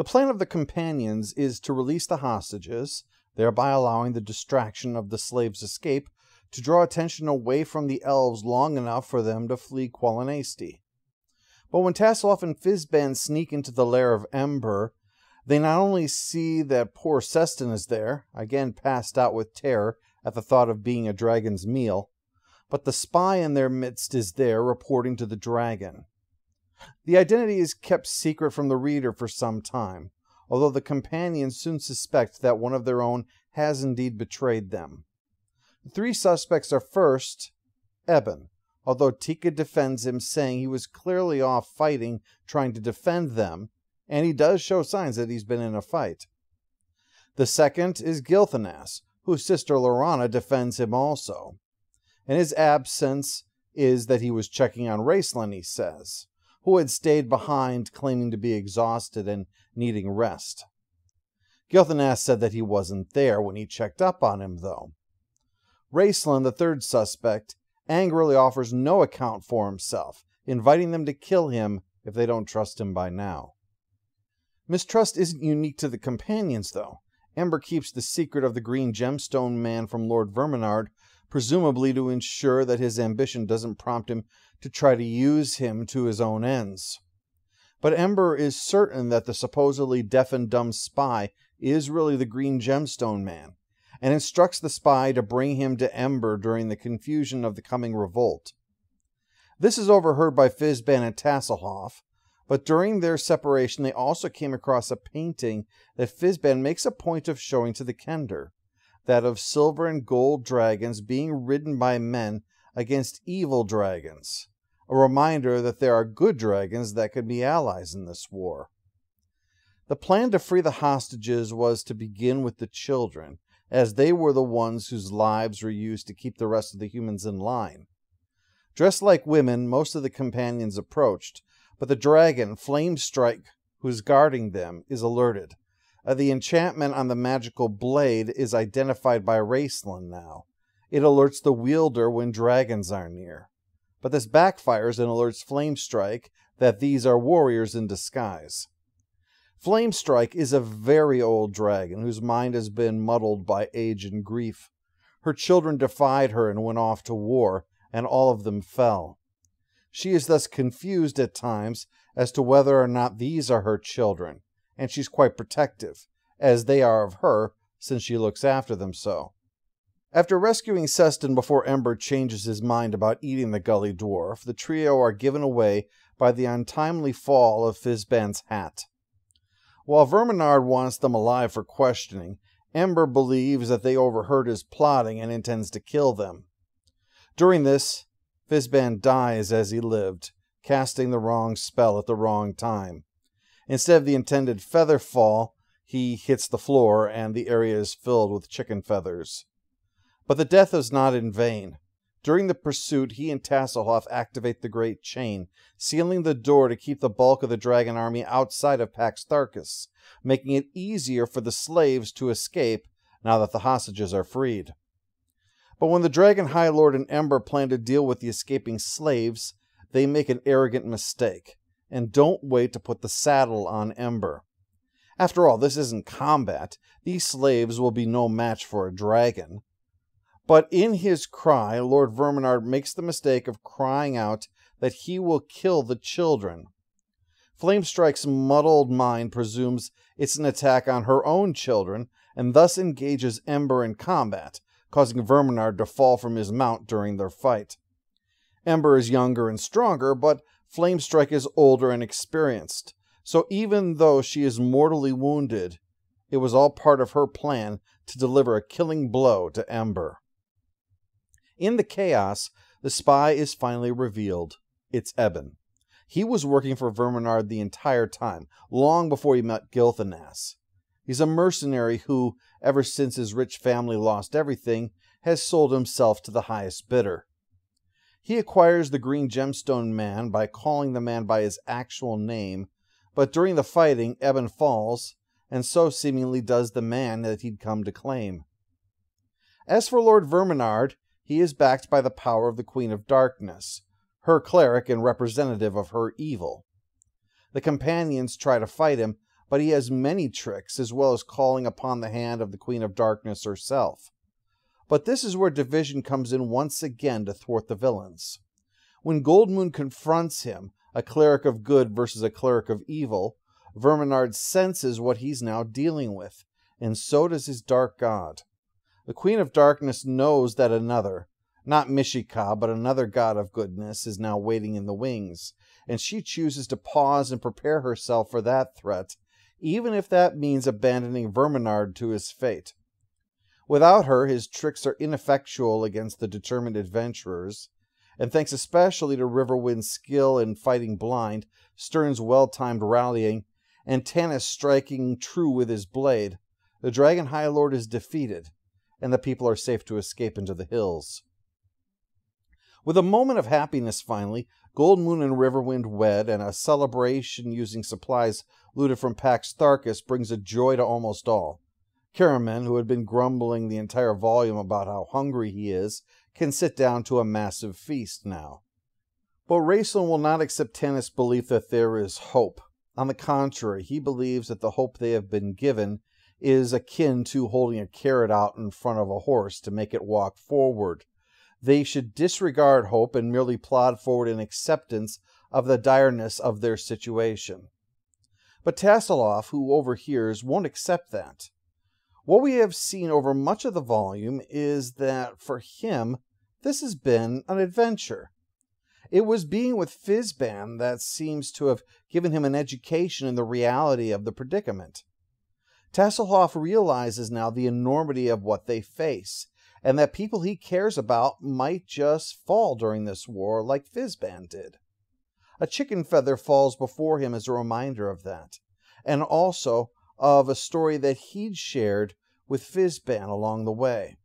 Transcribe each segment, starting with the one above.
The plan of the companions is to release the hostages, thereby allowing the distraction of the slaves' escape to draw attention away from the elves long enough for them to flee Qualanasti. But when Tasseloff and Fizban sneak into the lair of Ember, they not only see that poor Sestin is there, again passed out with terror at the thought of being a dragon's meal, but the spy in their midst is there reporting to the dragon. The identity is kept secret from the reader for some time, although the companions soon suspect that one of their own has indeed betrayed them. The three suspects are first, Eben, although Tika defends him, saying he was clearly off fighting, trying to defend them, and he does show signs that he's been in a fight. The second is Gilthanas, whose sister Lorana defends him also. And his absence is that he was checking on Raceland, he says who had stayed behind claiming to be exhausted and needing rest. Gilthanas said that he wasn't there when he checked up on him, though. Raceland, the third suspect, angrily offers no account for himself, inviting them to kill him if they don't trust him by now. Mistrust isn't unique to the companions, though. Ember keeps the secret of the green gemstone man from Lord Verminard, presumably to ensure that his ambition doesn't prompt him to try to use him to his own ends. But Ember is certain that the supposedly deaf and dumb spy is really the Green Gemstone Man, and instructs the spy to bring him to Ember during the confusion of the coming revolt. This is overheard by Fizban and Tasselhoff, but during their separation they also came across a painting that Fizban makes a point of showing to the Kender, that of silver and gold dragons being ridden by men against evil dragons a reminder that there are good dragons that could be allies in this war. The plan to free the hostages was to begin with the children, as they were the ones whose lives were used to keep the rest of the humans in line. Dressed like women, most of the companions approached, but the dragon, Flame Strike, who's guarding them, is alerted. Uh, the enchantment on the magical blade is identified by Raceland now. It alerts the wielder when dragons are near but this backfires and alerts Flamestrike that these are warriors in disguise. Flamestrike is a very old dragon whose mind has been muddled by age and grief. Her children defied her and went off to war, and all of them fell. She is thus confused at times as to whether or not these are her children, and she's quite protective, as they are of her, since she looks after them so. After rescuing Seston before Ember changes his mind about eating the gully dwarf, the trio are given away by the untimely fall of Fizban's hat. While Verminard wants them alive for questioning, Ember believes that they overheard his plotting and intends to kill them. During this, Fizban dies as he lived, casting the wrong spell at the wrong time. Instead of the intended feather fall, he hits the floor and the area is filled with chicken feathers. But the death is not in vain. During the pursuit, he and Tasselhoff activate the Great Chain, sealing the door to keep the bulk of the Dragon Army outside of Pax Tharkas, making it easier for the slaves to escape now that the hostages are freed. But when the Dragon High Lord and Ember plan to deal with the escaping slaves, they make an arrogant mistake and don't wait to put the saddle on Ember. After all, this isn't combat. These slaves will be no match for a dragon. But in his cry, Lord Verminard makes the mistake of crying out that he will kill the children. Flamestrike's muddled mind presumes it's an attack on her own children and thus engages Ember in combat, causing Verminard to fall from his mount during their fight. Ember is younger and stronger, but Flamestrike is older and experienced. So even though she is mortally wounded, it was all part of her plan to deliver a killing blow to Ember. In the chaos, the spy is finally revealed. It's Eben. He was working for Verminard the entire time, long before he met Gilthanas. He's a mercenary who, ever since his rich family lost everything, has sold himself to the highest bidder. He acquires the Green Gemstone Man by calling the man by his actual name, but during the fighting, Eben falls, and so seemingly does the man that he'd come to claim. As for Lord Verminard, he is backed by the power of the Queen of Darkness, her cleric and representative of her evil. The companions try to fight him, but he has many tricks as well as calling upon the hand of the Queen of Darkness herself. But this is where Division comes in once again to thwart the villains. When Goldmoon confronts him, a cleric of good versus a cleric of evil, Verminard senses what he's now dealing with, and so does his dark god. The Queen of Darkness knows that another, not Mishika, but another god of goodness, is now waiting in the wings, and she chooses to pause and prepare herself for that threat, even if that means abandoning Verminard to his fate. Without her, his tricks are ineffectual against the determined adventurers, and thanks especially to Riverwind's skill in fighting blind, Stern's well timed rallying, and Tannis striking true with his blade, the Dragon High Lord is defeated and the people are safe to escape into the hills. With a moment of happiness, finally, Gold Moon and Riverwind wed, and a celebration using supplies looted from Pax Tharkas brings a joy to almost all. Karaman, who had been grumbling the entire volume about how hungry he is, can sit down to a massive feast now. But Racelin will not accept Tanith's belief that there is hope. On the contrary, he believes that the hope they have been given is akin to holding a carrot out in front of a horse to make it walk forward. They should disregard hope and merely plod forward in acceptance of the direness of their situation. But Tassiloff, who overhears, won't accept that. What we have seen over much of the volume is that for him, this has been an adventure. It was being with Fizban that seems to have given him an education in the reality of the predicament. Tasselhoff realizes now the enormity of what they face, and that people he cares about might just fall during this war like Fizban did. A chicken feather falls before him as a reminder of that, and also of a story that he'd shared with Fizban along the way.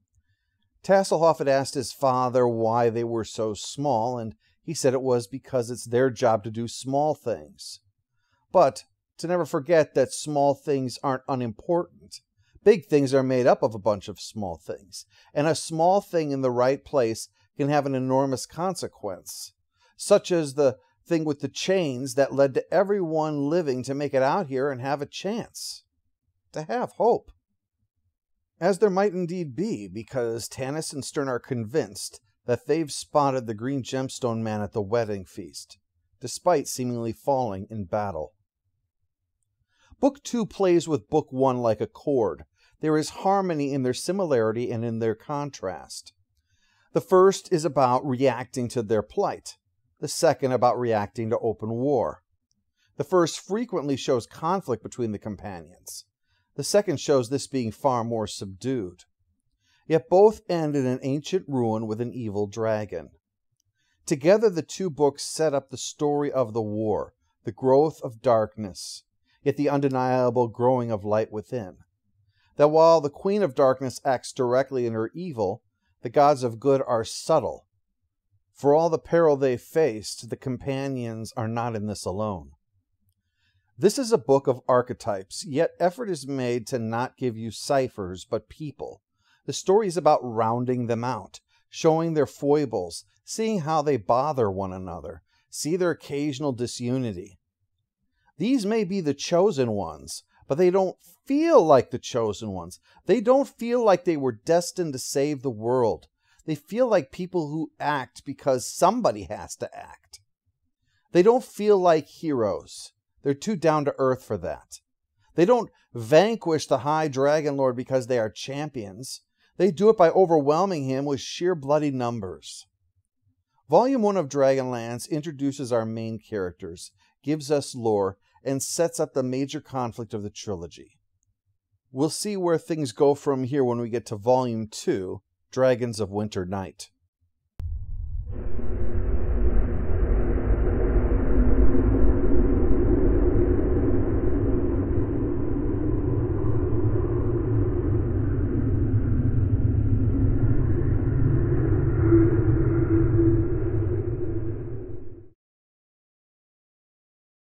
Tasselhoff had asked his father why they were so small, and he said it was because it's their job to do small things. But to never forget that small things aren't unimportant. Big things are made up of a bunch of small things, and a small thing in the right place can have an enormous consequence, such as the thing with the chains that led to everyone living to make it out here and have a chance, to have hope. As there might indeed be, because Tanis and Stern are convinced that they've spotted the green gemstone man at the wedding feast, despite seemingly falling in battle. Book two plays with book one like a chord. There is harmony in their similarity and in their contrast. The first is about reacting to their plight, the second about reacting to open war. The first frequently shows conflict between the companions. The second shows this being far more subdued. Yet both end in an ancient ruin with an evil dragon. Together, the two books set up the story of the war, the growth of darkness, yet the undeniable growing of light within. That while the Queen of Darkness acts directly in her evil, the gods of good are subtle. For all the peril they faced, the companions are not in this alone. This is a book of archetypes, yet effort is made to not give you ciphers, but people. The story is about rounding them out, showing their foibles, seeing how they bother one another, see their occasional disunity. These may be the chosen ones, but they don't feel like the chosen ones. They don't feel like they were destined to save the world. They feel like people who act because somebody has to act. They don't feel like heroes. They're too down to earth for that. They don't vanquish the High Dragon Lord because they are champions. They do it by overwhelming him with sheer bloody numbers. Volume 1 of Dragonlance introduces our main characters, gives us lore, and sets up the major conflict of the trilogy. We'll see where things go from here when we get to Volume 2 Dragons of Winter Night.